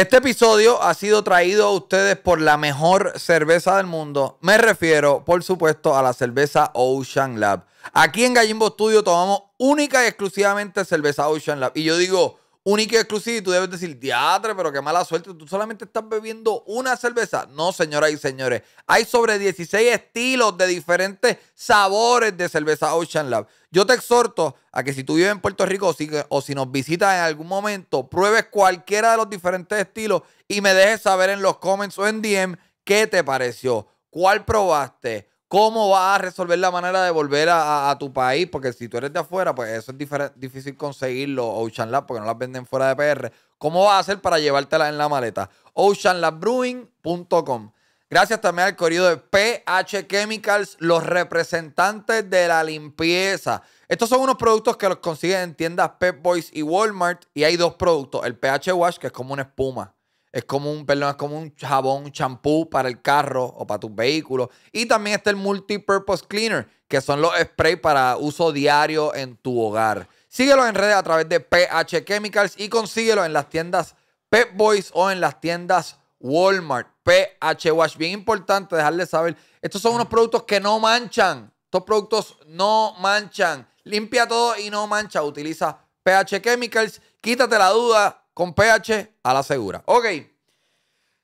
Este episodio ha sido traído a ustedes por la mejor cerveza del mundo. Me refiero, por supuesto, a la cerveza Ocean Lab. Aquí en Gallimbo Studio tomamos única y exclusivamente cerveza Ocean Lab. Y yo digo, Único y exclusivo y tú debes decir, diatre, pero qué mala suerte, tú solamente estás bebiendo una cerveza. No, señoras y señores, hay sobre 16 estilos de diferentes sabores de cerveza Ocean Lab. Yo te exhorto a que si tú vives en Puerto Rico o si, o si nos visitas en algún momento, pruebes cualquiera de los diferentes estilos y me dejes saber en los comments o en DM qué te pareció, cuál probaste, ¿Cómo vas a resolver la manera de volver a, tu país? Porque si tú eres de afuera, pues eso es difícil conseguirlo, Ocean Lab, porque no las venden fuera de PR. ¿Cómo vas a hacer para llevártela en la maleta? OceanLabBrewing.com. Gracias también al corrido de PH Chemicals, los representantes de la limpieza. Estos son unos productos que los consiguen en tiendas Pep Boys y Walmart. Y hay dos productos: el PH Wash, que es como una espuma es como un, es como un jabón, champú para el carro o para tus vehículos. Y también está el Multipurpose Cleaner, que son los sprays para uso diario en tu hogar. Síguelo en redes a través de PH Chemicals y consíguelo en las tiendas Pep Boys o en las tiendas Walmart. PH Wash. Bien importante dejarle saber. Estos son unos productos que no manchan. Estos productos no manchan. Limpia todo y no mancha. Utiliza PH Chemicals. Quítate la duda con PH a la segura. Ok.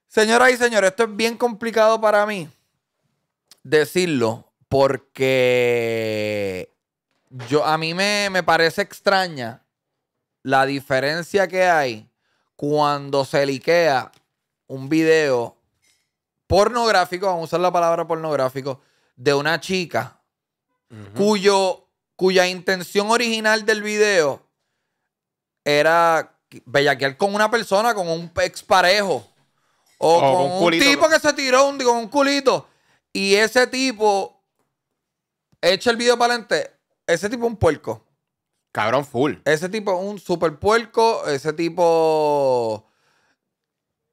Señoras y señores, esto es bien complicado para mí decirlo porque yo, a mí me, parece extraña la diferencia que hay cuando se liquea un video pornográfico, vamos a usar la palabra pornográfico, de una chica cuyo, cuya intención original del video era bellaquear con una persona, con un ex parejo. O, con, un, tipo que se tiró un, con un culito. Y ese tipo echa el video para adelante. Ese tipo es un puerco. Cabrón, full. Ese tipo es un super puerco. Ese tipo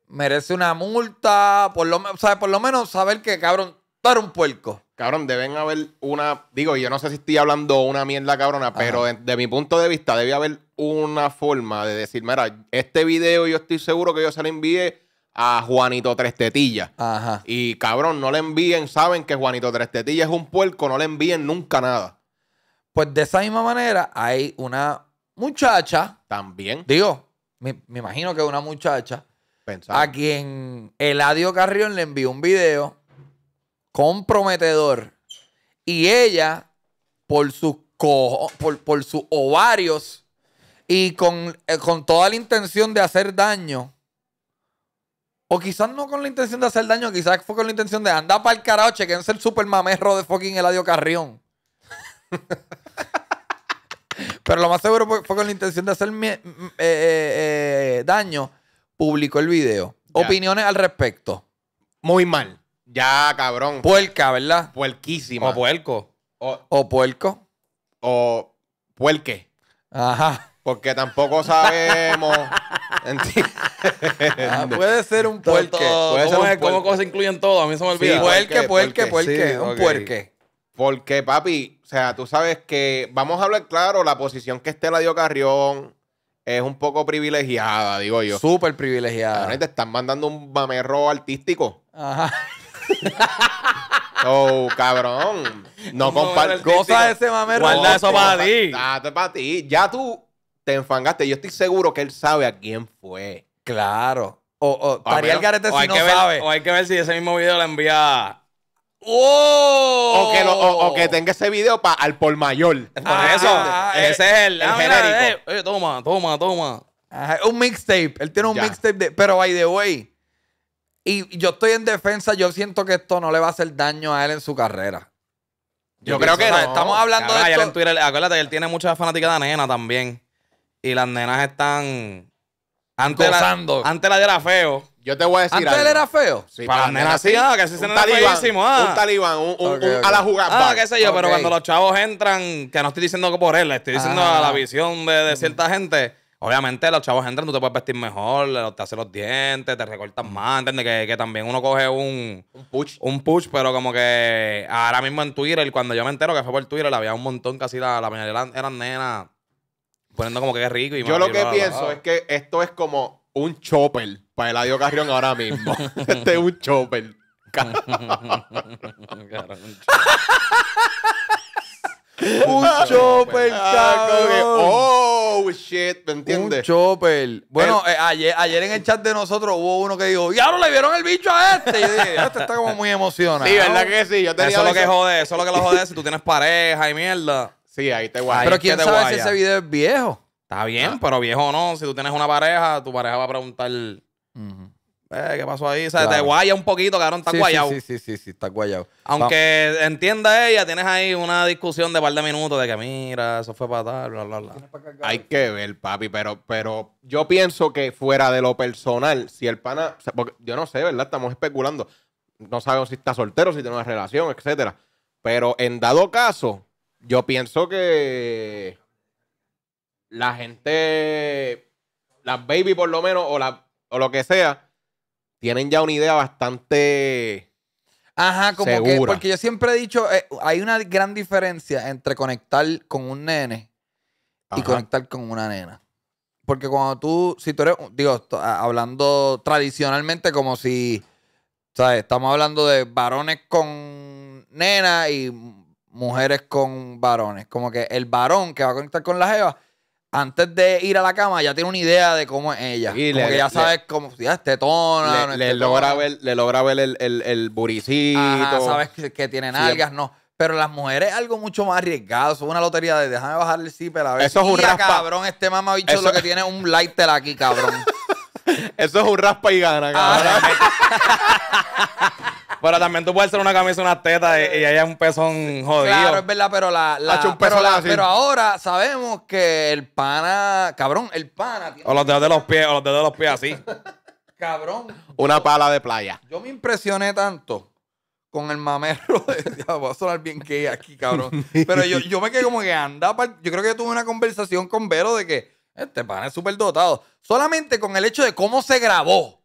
merece una multa. Por lo, por lo menos saber que, cabrón, para un puerco. Cabrón, deben haber una. Digo, yo no sé si estoy hablando una mierda cabrona, pero de, mi punto de vista, debe haber una forma de decir: Mira, este video yo estoy seguro que yo se lo envié a Juanito Tres Ajá. Y cabrón, no le envíen, saben que Juanito Tres es un puerco, no le envíen nunca nada. Pues de esa misma manera, hay una muchacha. También. Digo, me, me imagino que una muchacha. Pensaba. A quien Eladio Carrión le envió un video comprometedor. Y ella, por sus, por, sus ovarios y con, eh, con toda la intención de hacer daño, o quizás no con la intención de hacer daño, quizás fue con la intención de andar para el carajo, chequense el super mamerro de fucking Eladio Carrión. Pero lo más seguro fue con la intención de hacer eh, eh, daño. Publicó el video. Opiniones al respecto. Muy mal. Ya, cabrón. Puerca, ¿verdad? Puerquísima. O puerco. O, o puerco. O puerque. Ajá. Porque tampoco sabemos. Ah, puede ser un puerque. Puede ser un ¿Cómo cosas incluyen todo? A mí se me olvida. Sí, puerque, puerque, puerque. un puerque. Porque, papi, o sea, tú sabes que, vamos a hablar claro, la posición que Estela dio Carrión es un poco privilegiada, digo yo. Súper privilegiada. te están mandando un mamerro artístico. Ajá. Oh, cabrón. No compartas. cosas de ese Guarda eso para ti. Date para ti. Ya tú te enfangaste. Yo estoy seguro que él sabe a quién fue. Claro. O, o, Garete si no sabe. O hay que ver si ese mismo video Lo envía. ¡Oh! O que, o, que tenga ese video para al por mayor. Por eso. Ah, ah, ese es eh, el, ah, genérico. Eh, eh, toma, toma, toma. un mixtape. Él tiene un mixtape de. Pero by the way. Y yo estoy en defensa, yo siento que esto no le va a hacer daño a él en su carrera. Yo, creo que no. estamos hablando de esto. acuérdate él tiene muchas fanáticas de nena también. Y las nenas están... Antes La, antes era feo. Yo te voy a decir ¿Antes él era feo? para, las nenas sí. Ah, que se Un ah. talibán, un, a la jugada. Ah, qué sé yo, pero cuando los chavos entran, que no estoy diciendo que por él, estoy diciendo a la visión de, de cierta gente Obviamente, los chavos entran, tú te puedes vestir mejor, te hacen los dientes, te recortas más, ¿entiendes? Que, también uno coge un, un push. Un push, pero como que ahora mismo en Twitter, cuando yo me entero que fue por Twitter, había un montón, casi la, la mayoría eran, nena, nenas poniendo como que es rico. Y yo lo que pienso es que esto es como un chopper para el adiós Carrión ahora mismo. este es un chopper. un chopper. Un chopper, ah, Oh, shit, ¿me entiendes? Un chopper. Bueno, eh, ayer, ayer en el chat de nosotros hubo uno que dijo, ¡Ya no le vieron el bicho a este! Y yo dije, este está como muy emocionado. Sí, ¿verdad que sí? Yo te eso es lo que jode, eso es lo que lo jode si tú tienes pareja y mierda. Sí, ahí te guayas. Pero quién te sabe si ese video es viejo. Está bien, pero viejo no. Si tú tienes una pareja, tu pareja va a preguntar... Eh, ¿qué pasó ahí? O sea, te guaya un poquito, cabrón, está guayado. Sí, sí, sí, sí, está guayado. Aunque entienda ella, tienes ahí una discusión de par de minutos de que mira, eso fue para tal, bla, bla, bla. Hay que ver, papi, pero, pero yo pienso que fuera de lo personal, si el pana, yo no sé, ¿verdad? Estamos especulando. No sabemos si está soltero, si tiene una relación, etcétera. Pero en dado caso, yo pienso que la gente, las baby por lo menos, o, la, o lo que sea, tienen ya una idea bastante. Ajá, como segura. que. Porque yo siempre he dicho, eh, hay una gran diferencia entre conectar con un nene y conectar con una nena. Porque cuando tú, si tú eres, digo, hablando tradicionalmente como si, ¿sabes? Estamos hablando de varones con nenas y mujeres con varones. Como que el varón que va a conectar con la jeva antes de ir a la cama ya tiene una idea de cómo es ella. porque ya sabes cómo, ya es tetona. Le, este logra ver, le logra ver el, el, el buricito. sabes que, tienen algas, no. Pero las mujeres es algo mucho más arriesgado. Es una lotería de déjame bajar el zipper a ver. Eso es un raspa. cabrón, este mamabicho lo que tiene un lighter aquí, cabrón. Eso es un raspa y gana, cabrón. Pero también tú puedes hacer una camisa, una teta y, y un pezón jodido. Claro, es verdad, pero la. la, pero, ahora sabemos que el pana. Cabrón, el pana. o los dedos de los pies, o los dedos de los pies así. cabrón. Una pala de playa. Yo me impresioné tanto con el mamero. De, voy a sonar bien que aquí, cabrón. Pero yo, yo me quedé como que anda. yo creo que yo tuve una conversación con Vero de que este pana es súper dotado. Solamente con el hecho de cómo se grabó.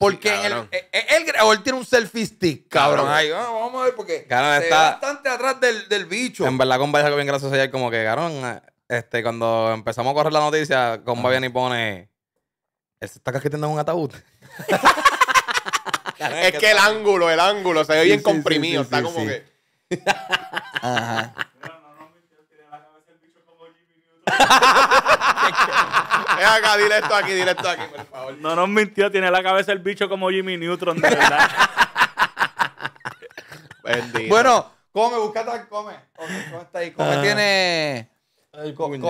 Porque en eh, eh, él, él, él, él, tiene un selfie stick, cabrón. Ay, vamos, a ver, porque está... bastante atrás del, del, bicho. En verdad, Comba es algo bien gracioso ayer, como que, cabrón, este, cuando empezamos a correr la noticia, Comba viene y pone, él se está casqueteando en un ataúd. es que, el ángulo, el ángulo, se ve bien comprimido, está como que... Ajá. acá, directo aquí, directo aquí, por favor. No nos mintió, tiene la cabeza el bicho como Jimmy Neutron, de verdad. Bendito. Bueno, come, busca come. está Come ah. tiene. come,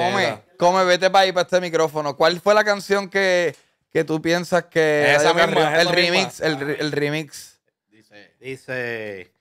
come, vete para ahí, para este micrófono. ¿Cuál fue la canción que, que tú piensas que. el, remix, el, el remix. Dice. Dice.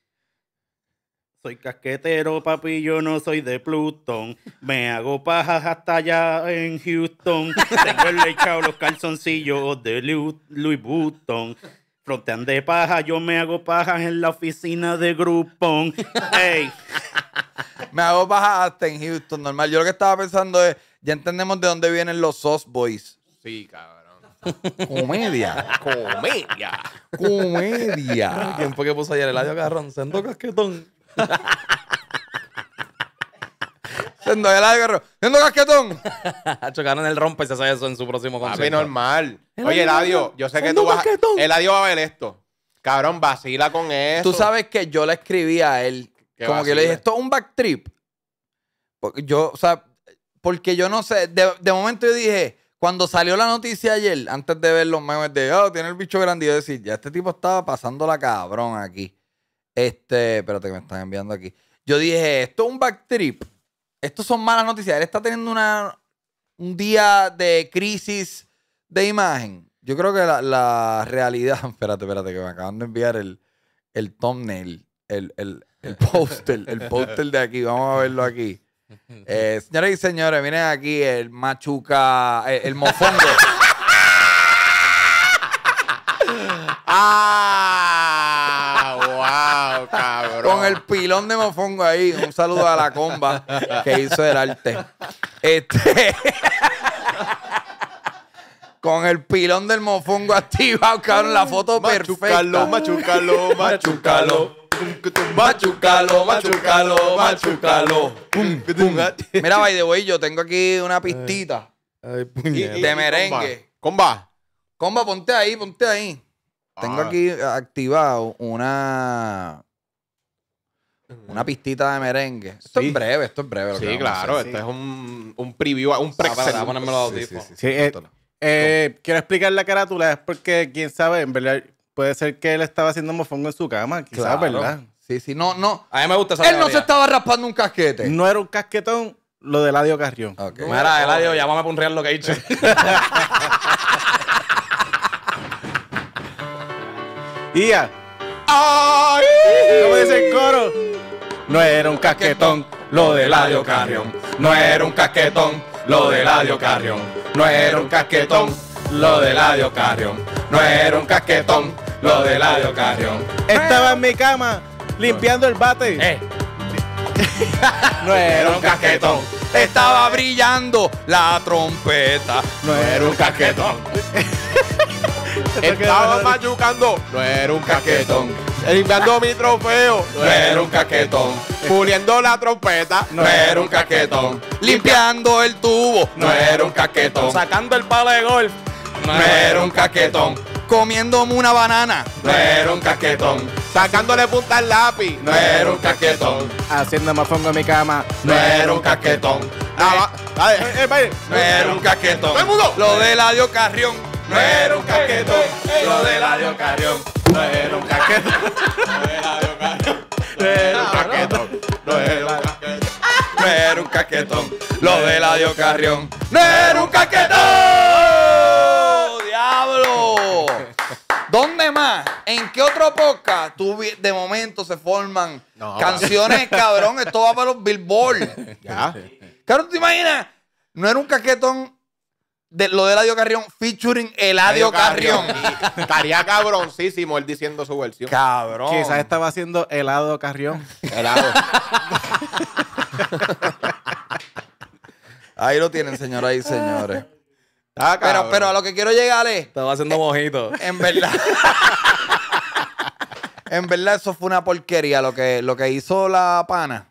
Soy casquetero, papi, yo no soy de Plutón. Me hago pajas hasta allá en Houston. Tengo el echado los calzoncillos de Louis Vuitton. Frontean de paja, yo me hago pajas en la oficina de Groupon. Ey. me hago pajas hasta en Houston, normal. Yo lo que estaba pensando es, ya entendemos de dónde vienen los Sos Boys. Sí, cabrón. Comedia. Comedia. Comedia. ¿Quién fue que puso ayer el audio, agarrón? Sendo casquetón. Siendo el agarro. Siendo casquetón. Chocaron el rompe y se eso en su próximo concierto. normal. Oye, yo sé que tú vas. Eladio va a ver esto. Cabrón, vacila con eso. Tú sabes que yo le escribí a él. Como que le dije, esto es un trip, Porque yo, o sea, porque yo no sé. De, momento yo dije, cuando salió la noticia ayer, antes de ver los memes de, oh, tiene el bicho grande, yo decía, ya este tipo estaba pasando la cabrón aquí. Este, espérate que me están enviando aquí. Yo dije, esto es un back trip. Estos son malas noticias. Él está teniendo una, un día de crisis de imagen. Yo creo que la, realidad. Espérate, espérate, que me acaban de enviar el, el thumbnail, el, el, el póster, el póster de aquí. Vamos a verlo aquí. Eh, señores y señores, miren aquí el machuca, eh, el, el ¡Ah! el pilón de mofongo ahí. Un saludo a la comba que hizo el arte. Este. con el pilón del mofongo activado, cabrón, la foto perfecta. Machucalo, machucalo, machucalo. Machucalo, machucalo, machucalo. Mira, by the way, yo tengo aquí una pistita de merengue. Comba. Comba, ponte ahí, ponte ahí. Tengo ah. aquí activado una una pistita de merengue. Esto es breve, esto es breve. Lo sí, claro, Esto es un, un preview, un pre Ah, para, los Sí, eh, eh, quiero explicar la carátula, es porque quién sabe, en verdad, puede ser que él estaba haciendo mofongo en su cama, quizás, claro. ¿verdad? Sí, sí, no, no. A mí me gusta esa Él no se estaba raspando un casquete. No era un casquetón, lo de Eladio Carrión. Okay. era? Pues mira, Eladio, llámame para un real lo que he hecho. Ia ¡Ay! ¿Cómo dice el coro? no era un casquetón lo de Ladio no era un casquetón lo de Ladio no era un casquetón lo de Ladio no era un casquetón lo de Ladio Estaba en mi cama limpiando el bate. Eh. no era un casquetón. Estaba brillando la trompeta. No era un casquetón. Estaba machucando. No era un casquetón. Limpiando eh, mi trofeo, no era un caquetón. Puliendo la trompeta, no era un caquetón. Limpiando el tubo, no era un caquetón. Sacando el palo de golf, no era un caquetón. Comiéndome una banana, no era un caquetón. Sacándole punta al lápiz, no era un caquetón. Haciéndome fondo en mi cama, no era un caquetón. Ah, eh, eh, no era un caquetón. Lo de dios Carrión no era un caquetón, lo de la diocarrión. no era un caquetón, no era la no era un caquetón, no era un caquetón, no era un caquetón, lo de la diocarrión, no era un caquetón. ¡Diablo! ¿Dónde más? ¿En qué otro podcast de momento se forman canciones, cabrón? Esto va para los Billboard. ¿Ya? Claro, te imaginas? No era un caquetón de, lo de Eladio Carrión featuring el Adio Carrión. Estaría cabroncísimo él diciendo su versión. Cabrón. Quizás estaba haciendo helado Carrión. Helado. Ahí lo tienen, señoras y señores. Ah, pero, pero a lo que quiero llegar es. Estaba haciendo mojito. En verdad. en verdad, eso fue una porquería lo que, lo que hizo la pana.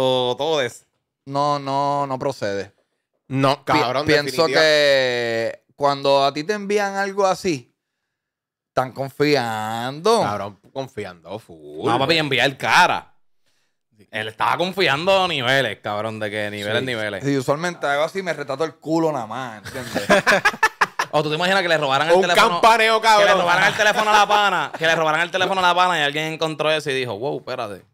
O todo eso No, no, no procede. No, cabrón. pienso que cuando a ti te envían algo así, están confiando. Cabrón, confiando, full. No, papi, enviar cara. Él estaba confiando niveles, cabrón, de que niveles, niveles. Si usualmente hago así, me retato el culo nada más, ¿entiendes? o tú te imaginas que le robaran el teléfono. Un campaneo, cabrón. Que le robaran el teléfono a la pana. Que le robaran el teléfono a la pana y alguien encontró eso y dijo, wow, espérate.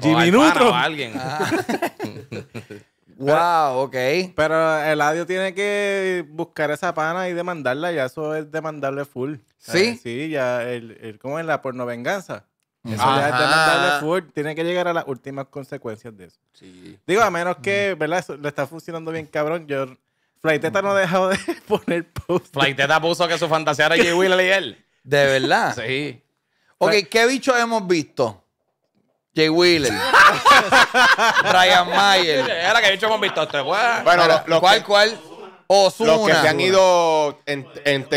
Jimmy o a alguien. Ah. Wow, ok. Pero el Eladio tiene que buscar esa pana y demandarla, ya eso es demandarle full. ¿Sí? Eh, sí, ya, el, el es la pornovenganza? Eso ya es demandarle full, tiene que llegar a las últimas consecuencias de eso. Sí. Digo, a menos que, ¿verdad? le está funcionando bien cabrón, yo... no ha dejado de poner post. Flighteta puso que su fantasía J. Will y él. ¿De verdad? sí. Ok, ¿qué bichos hemos visto? Jay Wheeler, Brian Mayer. Era que he dicho con Víctor güey. Bueno, los ¿cuál, cuál? Osuna. Los que se han ido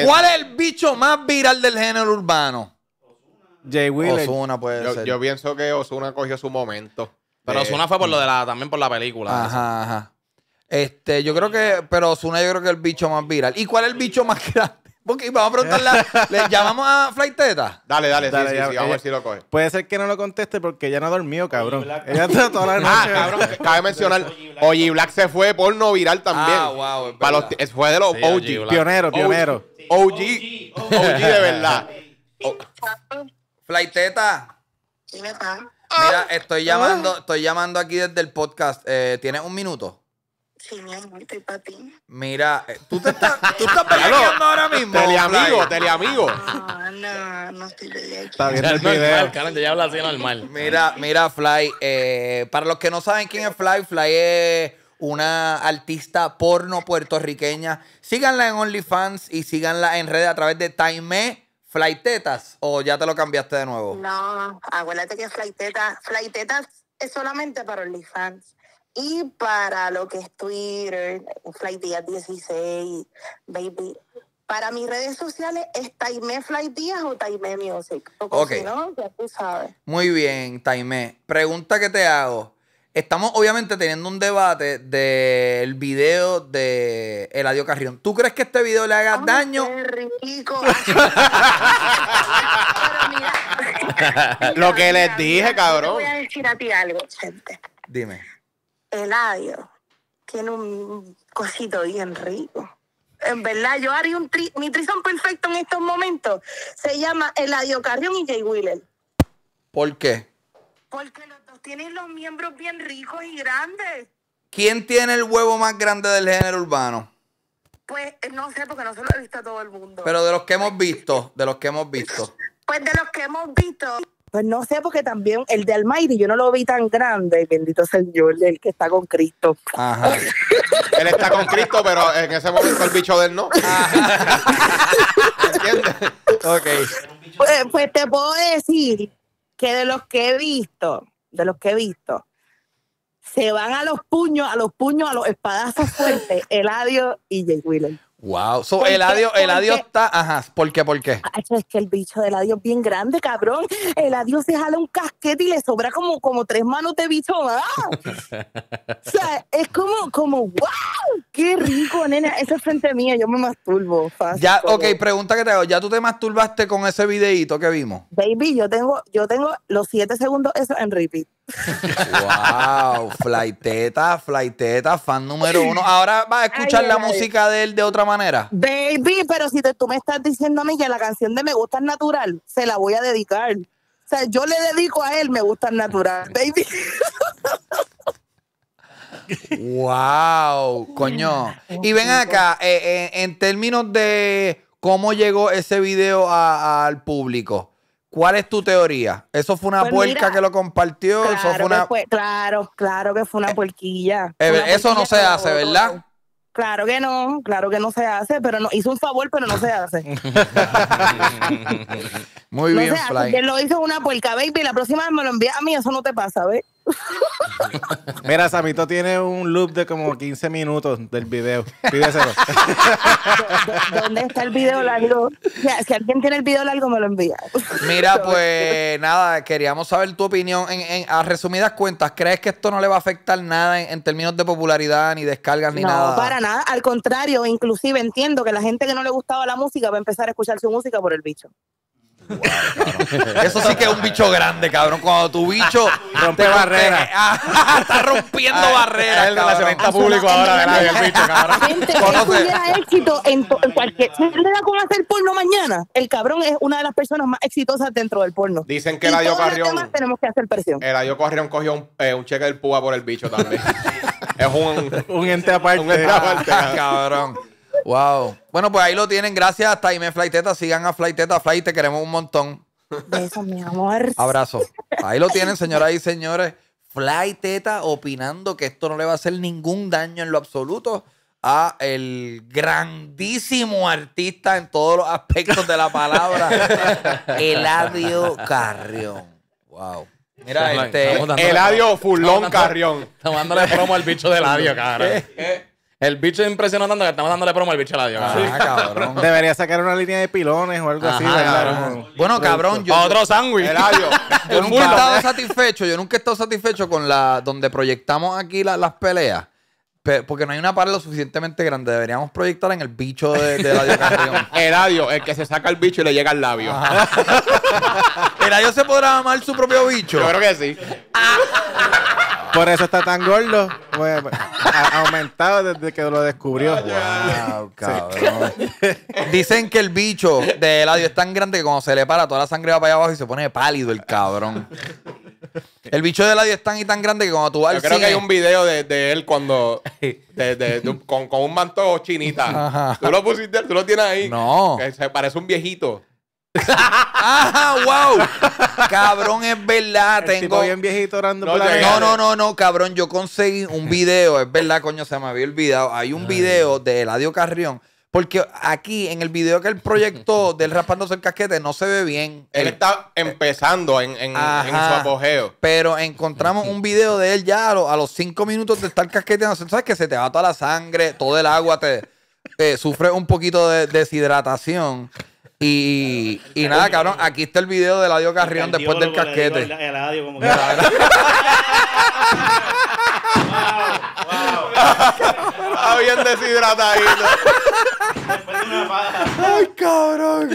¿Cuál es el bicho más viral del género urbano? Jay Wheeler. Osuna puede Yo, ser. yo pienso que Osuna cogió su momento. Pero eh, Osuna fue por lo de la, mm. también por la película. Ajá, ajá. Este, yo creo que, pero Osuna yo creo que es el bicho más viral. ¿Y cuál es el bicho más grande? vamos a preguntarle ¿Le llamamos a Flight Dale, dale, dale sí, sí, sí, vamos a ver si lo coge. Puede ser que no lo conteste porque ya no ha dormido, cabrón. Ella está toda la ah, noche. cabrón, cabe mencionar. Oye, Black se fue Por no viral también. Ah, wow. Para fue de los OG. Pionero, pionero. OG. OG, de verdad. Flight Mira, estoy ah. llamando, estoy llamando aquí desde el podcast. Eh, ¿Tienes un minuto? Sí, mi amor, estoy para ti. Mira, eh, tú te estás, tú estás peleando ahora mismo. Teleamigo, teleamigo. No, no, no estoy peleando. Está bien, el video. ya habla así normal. Mira, mira, Fly, eh, para los que no saben quién es Fly, Fly es una artista porno puertorriqueña. Síganla en OnlyFans y síganla en redes a través de Time Flytetas. ¿O ya te lo cambiaste de nuevo? No, acuérdate que Flytetas, Flytetas es solamente para OnlyFans. Y para lo que es Twitter, Flight 16, baby. Para mis redes sociales es Taime Flight o Taime Music. O ok. Si no, ya tú sabes. Muy bien, Taime. Pregunta que te hago. Estamos obviamente teniendo un debate del video de Eladio Carrión. ¿Tú crees que este video le haga daño? rico. lo que les dije, cabrón. voy a decir a ti algo, gente. Dime Eladio. Tiene un cosito bien rico. En verdad, yo haría un tri mi perfecto en estos momentos. Se llama Eladio Carrión y Jay Wheeler. ¿Por qué? Porque los dos tienen los miembros bien ricos y grandes. ¿Quién tiene el huevo más grande del género urbano? Pues no sé, porque no se lo he visto a todo el mundo. Pero de los que hemos visto, de los que hemos visto. Pues de los que hemos visto, pues no sé, porque también el de Almighty yo no lo vi tan grande, bendito Señor, el que está con Cristo. Ajá. él está con Cristo, pero en ese momento el bicho de él no. ¿Entiendes? Ok. Pues, pues, te puedo decir que de los que he visto, de los que he visto, se van a los puños, a los puños, a los espadazos fuertes, Eladio y Jay Willen. Wow, so, el adiós está, ajá, ¿por qué, por qué? Ah, es que el bicho del adiós es bien grande, cabrón. El adiós se jala un casquete y le sobra como, como tres manos de bicho o sea, es como, como, wow, qué rico, nena. esa es frente mía, yo me masturbo. ya, ok, pregunta que te hago. ¿Ya tú te masturbaste con ese videíto que vimos? Baby, yo tengo, yo tengo los siete segundos eso en repeat wow, flighteta Flighteta, fan número uno. Ahora vas a escuchar la música de él de otra manera. Baby, pero si tú me estás diciendo a mí que la canción de Me Gusta Natural, se la voy a dedicar. O sea, yo le dedico a él Me Gusta Natural, baby. wow, coño. Y ven acá, eh, eh, en términos de cómo llegó ese video al público. ¿Cuál es tu teoría? ¿Eso fue una pues puerca que lo compartió? Claro, eso fue una... claro, claro que fue una eh, puerquilla. Eh, eso no se hace, ¿verdad? Claro que no, claro que no se hace, pero no, hizo un favor, pero no se hace. Muy bien, Fly. lo hizo una puerca, baby. La próxima vez me lo envía a mí, eso no te pasa, ¿ves? Mira, Samito tiene un loop de como 15 minutos del video. Pídeselo. ¿Dónde está el video largo? si alguien tiene el video largo, me lo envía. Mira, pues nada, queríamos saber tu opinión. a resumidas cuentas, ¿crees que esto no le va a afectar nada en, términos de popularidad, ni descargas, ni nada? No, para nada. Al contrario, inclusive entiendo que la gente que no le gustaba la música va a empezar a escuchar su música por el bicho. Eso sí que es un bicho grande, cabrón. Cuando tu bicho rompe barreras. Ah, está rompiendo ah, barreras. Es el relacionista público ahora de nadie, el bicho, cabrón. Gente, tuviera éxito en, en cualquier. ¿Se con hacer porno mañana? El cabrón es una de las personas más exitosas dentro del porno. Dicen que el Ayo Carrión. tenemos que hacer presión. El Ayo Carrión cogió un, eh, cheque del púa por el bicho también. es un, un Un ente aparte, ah, cabrón. Wow. Bueno, pues ahí lo tienen. Gracias a Time Teta. Sigan a Flyteta. Flight, te queremos un montón. Besos, mi amor. Abrazo. Ahí lo tienen, señoras y señores. Teta opinando que esto no le va a hacer ningún daño en lo absoluto a el grandísimo artista en todos los aspectos de la palabra, Eladio Carrión. Wow. Mira, este. Eladio Fulón Carrión. Tomándole promo al bicho de Eladio, cara. El bicho impresionando que estamos dándole promo al bicho de la diosa. Ah, cabrón. Debería sacar una línea de pilones o algo así. Bueno, cabrón, yo. Otro sándwich. yo nunca he estado satisfecho, yo nunca he estado satisfecho con la. donde proyectamos aquí las peleas. porque no hay una pared lo suficientemente grande. Deberíamos proyectar en el bicho de, la diosa. El adiós. el que se saca el bicho y le llega al labio. ¿El adiós se podrá amar su propio bicho. Yo creo que sí. Ah. Por eso está tan gordo. Pues, pues aumentado desde que lo descubrió. Wow, ah, cabrón. Dicen que el bicho de Eladio es tan grande que cuando se le para, toda la sangre va para allá abajo y se pone pálido el cabrón. El bicho de Eladio es tan y tan grande que cuando tú vas Yo creo que hay un video de, él cuando. con, un manto chinita. Tú lo pusiste, tú lo tienes ahí. No. se parece un viejito. Ajá, ah, wow! Cabrón, es verdad. tengo. bien viejito orando no, no, no, no, cabrón. Yo conseguí un video, es verdad, coño, se me había olvidado. Hay un video de Eladio Carrión. Porque aquí, en el video que él proyectó del raspándose el casquete, no se ve bien. Él está empezando en, su apogeo. Pero encontramos un video de él ya a, los cinco minutos de estar casqueteando. ¿Sabes que se te va toda la sangre, todo el agua, te, te sufre un poquito de deshidratación. Y, nada, cabrón, aquí está el video de Ladio Carrión después del casquete. bien Ay, cabrón.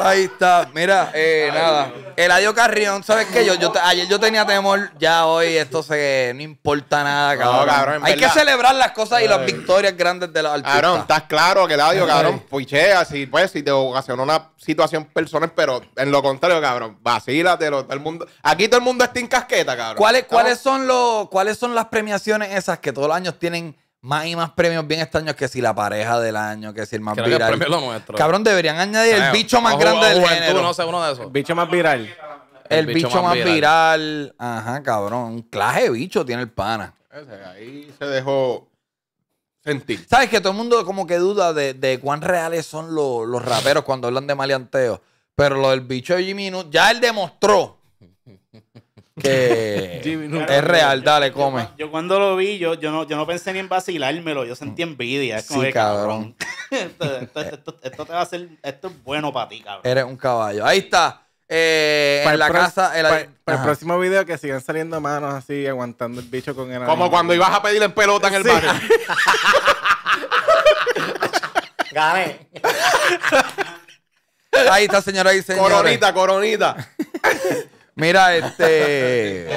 Ahí está. Mira, eh, nada. El Eladio Carrión, ¿sabes qué? Yo, yo, ayer yo tenía temor, ya hoy esto se no importa nada, cabrón. Hay que celebrar las cosas y las victorias grandes de los artistas. Cabrón, estás claro que Eladio, cabrón, puichea, si pues, si te ocasionó una situación personal, pero en lo contrario, cabrón, vacílatelo, todo el mundo. Aquí todo el mundo está en casqueta, cabrón. ¿Cuáles, ¿cuáles son los, cuáles son las premiaciones esas que todos los años tienen? más y más premios bien extraños que si la pareja del año, que si el más viral. Que el premio nuestro. Cabrón, deberían añadir el bicho más grande del No uno de esos. El bicho más viral. El, bicho, más viral. Ajá, cabrón. Un claje bicho tiene el pana. Ese, ahí se dejó sentir. ¿Sabes que todo el mundo como que duda de, cuán reales son los, raperos cuando hablan de maleanteo? Pero lo del bicho de Jimmy ya él demostró que es real, dale, come. Yo, cuando lo vi, yo, yo, no, yo no pensé ni en vacilármelo, yo sentí envidia. Es sí, cabrón. esto, te va a hacer, esto es bueno para ti, cabrón. Eres un caballo. Ahí está. Eh, para la casa. el próximo video que sigan saliendo manos así, aguantando el bicho con el. Como cuando ibas a pedirle en pelota en el barrio. Ahí está, señora y Coronita, coronita. Mira, este.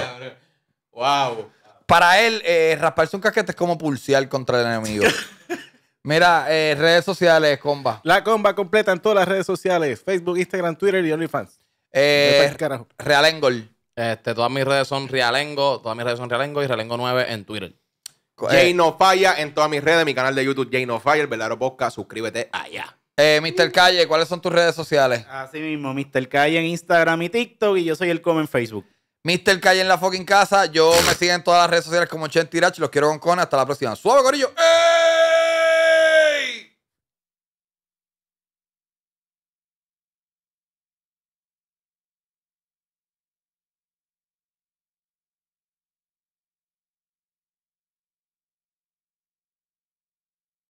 wow. Para él, eh, rasparse un casquete es como pulsear contra el enemigo. Mira, eh, redes sociales, comba. La comba completa en todas las redes sociales: Facebook, Instagram, Twitter y OnlyFans. Eh, Realengol. Este, todas mis redes son Realengo, todas mis redes son Realengo y Realengo9 en Twitter. Jay No Falla en todas mis redes, mi canal de YouTube Jay No Falla, el verdadero podcast, suscríbete allá. Eh, Mr. Calle, ¿cuáles son tus redes sociales? Así mismo, Mr. Calle en Instagram y TikTok y yo soy el Come en Facebook. Mr. Calle en la fucking casa. Yo me siguen en todas las redes sociales como Chen Tirach. Los quiero con Cona. Hasta la próxima. Suave, gorillo. ¡Eh!